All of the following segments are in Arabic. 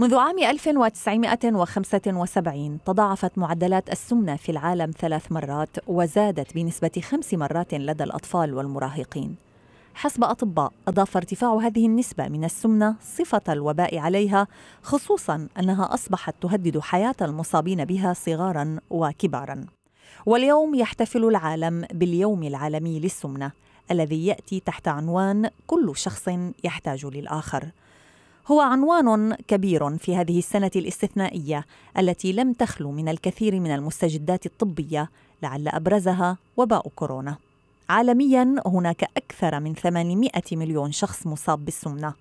منذ عام 1975 تضاعفت معدلات السمنة في العالم ثلاث مرات وزادت بنسبة خمس مرات لدى الأطفال والمراهقين حسب أطباء أضاف ارتفاع هذه النسبة من السمنة صفة الوباء عليها خصوصا أنها أصبحت تهدد حياة المصابين بها صغارا وكبارا واليوم يحتفل العالم باليوم العالمي للسمنة الذي يأتي تحت عنوان كل شخص يحتاج للآخر هو عنوان كبير في هذه السنه الاستثنائيه التي لم تخلو من الكثير من المستجدات الطبيه لعل ابرزها وباء كورونا عالميا هناك اكثر من 800 مليون شخص مصاب بالسمنه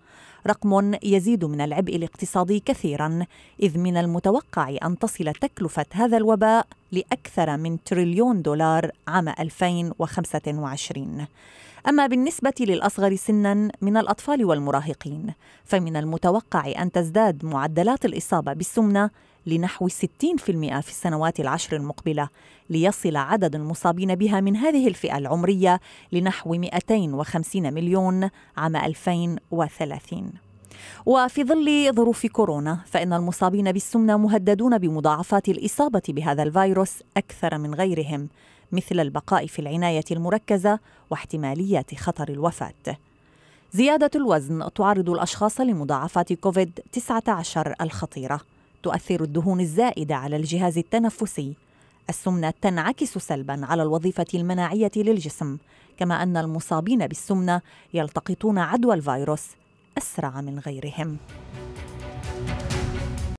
رقم يزيد من العبء الاقتصادي كثيرا اذ من المتوقع ان تصل تكلفه هذا الوباء لأكثر من تريليون دولار عام 2025 أما بالنسبة للأصغر سنا من الأطفال والمراهقين فمن المتوقع أن تزداد معدلات الإصابة بالسمنة لنحو 60% في السنوات العشر المقبلة ليصل عدد المصابين بها من هذه الفئة العمرية لنحو 250 مليون عام 2030 وفي ظل ظروف كورونا فإن المصابين بالسمنة مهددون بمضاعفات الإصابة بهذا الفيروس أكثر من غيرهم مثل البقاء في العناية المركزة واحتمالية خطر الوفاة زيادة الوزن تعرض الأشخاص لمضاعفات كوفيد-19 الخطيرة تؤثر الدهون الزائدة على الجهاز التنفسي السمنة تنعكس سلبا على الوظيفة المناعية للجسم كما أن المصابين بالسمنة يلتقطون عدوى الفيروس أسرع من غيرهم